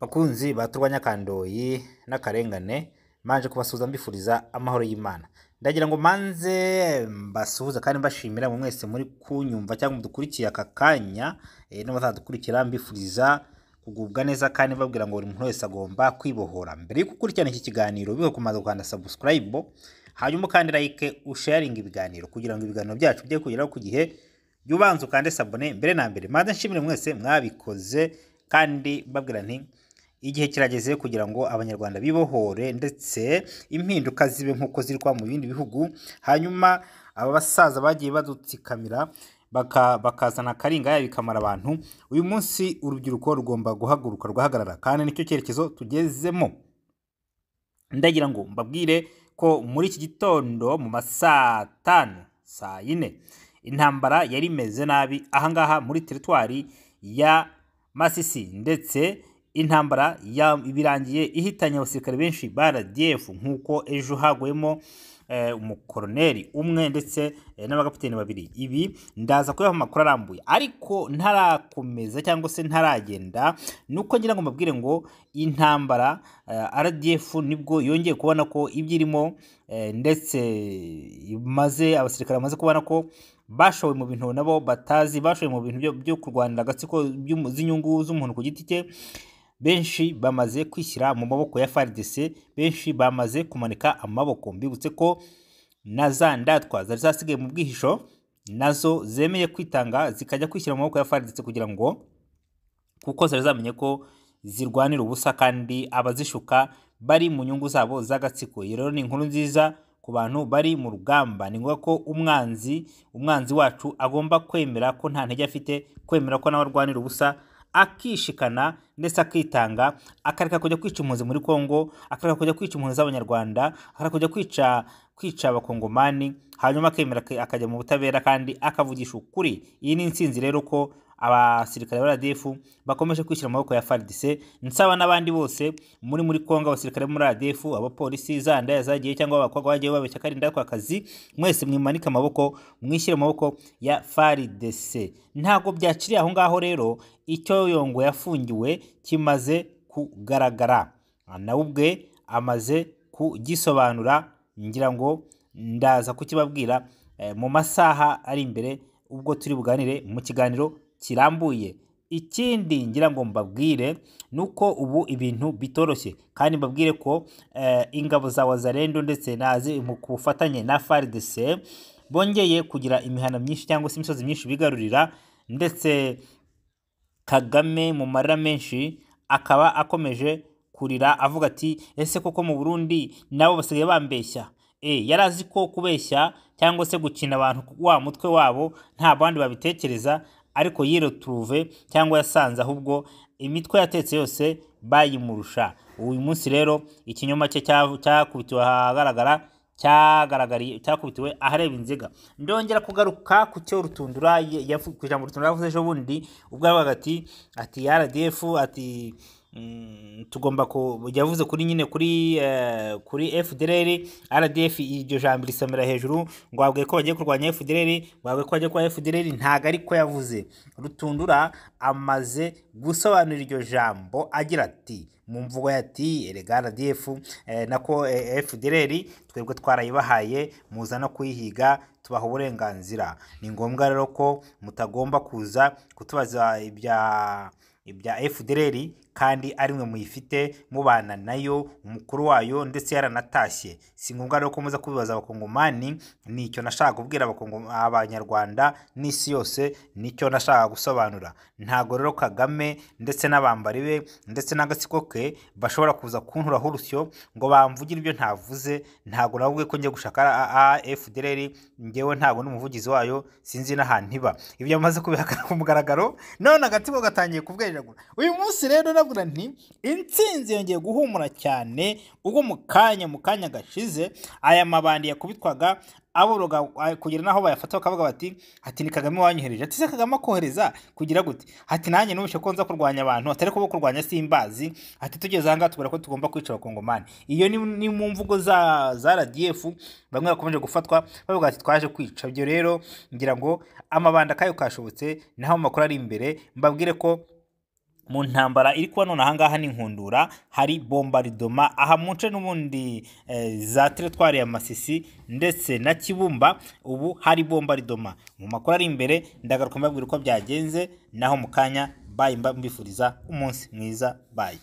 bakunzi baturwanya kandoyi n'akarengane manje kubasuza mbifuriza amahoro y'imana ndagira ngo manze eh, mbasuhuze kandi mbashimira mu mwese muri kunyumva cyangwa mudukurikiye aka kanya eh, n'abatadukurikira mbifuriza kugubwa neza kandi babwira ngo buri muntu wese agomba kwibohora mbere yo gukurikirana iki kiganiro biba kumaze gukanda subscribe hanyuma kandi like usharinga ibiganiro kugira ngo ibiganiro byacu bijye kugeraho ku gihe ubanza ukande sabune mbere na mbere maze nshimire mwese mwabikoze kandi babwira nti igihe kirageze kugira ngo abanyarwanda bibohore ndetse impinduka zibe nk'uko ziri mu bindi bihugu hanyuma aba basaza bagiye badutsikamira bakazana akaringaya bikamara abantu uyu munsi urubyiruko rugomba guhaguruka rugahagarara kandi nicyo cyerekezo tugezemo ndagira ngo mbabwire ko muri iki gitondo mu ma saa saa yine intambara yari imeze nabi ahangaha muri teritwari ya masisi ndetse intambara birangiye ihitanye abasirikare benshi ba RDF nk'uko ejo hagwemo eh, umukoroneri umwe ndetse eh, n'abagapiteni babiri ibi ndaza kubiha amakuru arambuye ariko ntarakomeza cyangwa se ntaragenda ni uko ngira ngo mbabwire ngo intambara eh, RDF nibwo yongeye kubona ko ibyo irimo ndetse maze abasirikare bamaze kubona ko bashowe mu bintu nabo batazi bashowe mu bintu byo kurwanira agatsiko z'inyungu z'umuntu ku giti cye benshi bamaze kwishyira mu maboko ya FARDC benshi bamaze kumanika amaboko mbibutse ko na za ndatwa zari zasigaye mu bwihisho nazo zemeye kwitanga zikajya kwishyira mu maboko ya FARDC kugira ngo kuko zari zamenye ko zirwanira ubusa kandi abazishuka bari mu nyungu zabo z'agatsiko iyo rero ni inkuru nziza ku bantu bari mu rugamba ni ngombwa ko umwanzi umwanzi wacu agomba kwemera ko nta ntege afite kwemera ko nawe arwanira ubusa akishikana ndetse akitanga akareka kujya kwica impunzi muri congo akareka kujya kwica impunzi z'abanyarwanda akareka kujya kwica kwica abakongomani hanyuma akemera akajya mu butabera kandi akavugisha ukuri iyi ni intsinzi rero ko abasirikare ba RDF bakomeje kwishyira amaboko ya FARDC nsaba n'abandi bose muri muri Kongo abasirikare muri RDF abapolisi zanda yazagiye cyangwa abakobwa bagiye babeshya karinda kwa kazi mwese mwimanike amaboko mwishyire amaboko ya FARDC ntabwo byaciriye aho ngaho rero icyo yongo yafungiwe kimaze kugaragara nawe ubwe amaze kugisobanura ngira ngo ndaza kukibabwira eh, mu masaha ari imbere ubwo turi buganire mu kiganiro kirambuye ikindi ngira ngo mbabwire ni uko ubu ibintu bitoroshye kandi mbabwire ko eh, ingabo za wazarendo ndetse nazi ku bufatanye na faridese bongeye kugira imihano myinshi cyangwa se imisozi myinshi bigarurira ndetse kagame mu marira menshi akaba akomeje kurira avuga ati ese koko mu burundi nabo basigaye bambeshya eh, yari azi ko kubeshya cyangwa se gukina abantu wa mutwe wabo nta bandi babitekereza ariko yiroturuve cyangwa yasanze ahubwo imitwe yatetse yose bayimurusha uyu munsi rero ikinyoma cye cyakubitiwe ahagaragara cyakubitiwe ahareba inziga ndongera kugaruka ku cyo rutundura ku ijambo rutundura yavuze ejo bundi ubwo yavugaga ati ati rdf ati Mm, tugomba yavuze kuri nyine kuri eh, kuri FDLR RDF iryo jambo risomera hejuru ngo babwiye ko bagiye kurwanya FDLR babwiye ko bagiye kurwanya FDLR ntago ariko yavuze rutundura amaze gusobanura iryo jambo agira ati mu mvugo yati erega RDF eh, nako eh, FDLR twebwe twarayibahaye muza no kuyihiga tubaha uburenganzira ni ngombwa rero ko mutagomba kuza kutubaza ibya ibya FDLR kandi ari mwe muyifite mubana nayo umukuru wayo ndetse yaranatashye si ngombwa rero ko muza kubibaza abakongomani ni icyo nashaka kubwira abanyarwanda n'isi yose nicyo nashaka gusobanura ntago rero kagame ndetse n'abambari be ndetse n'agatsiko ke bashobora kuza kunturaho urusyo ngo bamvugire ibyo ntavuze ntago navuge ko njya gushaka AFDLR ngewe ntago n'umuvugizi wayo sinzi n'ahantu iba ibyo amaze kubihakana ku mugaragaro none agatsiko gatangiye kubweragura uyu munsi rero baravuga nti insinzi yongeye guhumura cyane ubwo mu kanya mu kanya gashize aya mabandi yakubitwaga aboroga kugira n'aho bayafata bakavuga bati hati ni kagame wanyohereje ati se kagame akohereza kugira gute hati nanjye n'ubushe ko nza kurwanya abantu atari kuba kurwanya simbazi hati tugeze ahangaha tubona ko tugomba kwica abakongomani iyo ni mu mvugo za za radf bamwe bakomeje gufatwa bavuga ati twaje kwica ibyo rero ngira ngo amabanda kayo kashobotse naho amakuru ari imbere mbabwire ko mu ntambara iri kuba none ahangaha ni inkundura hari bombaridoma aha mu n'ubundi eh, za teretwari ya masisi ndetse na kibumba ubu hari bombaridoma mu makuru ari imbere ndagaruka mbabwira uko byagenze naho mu kanya bayi mbifuriza umunsi mwiza bayi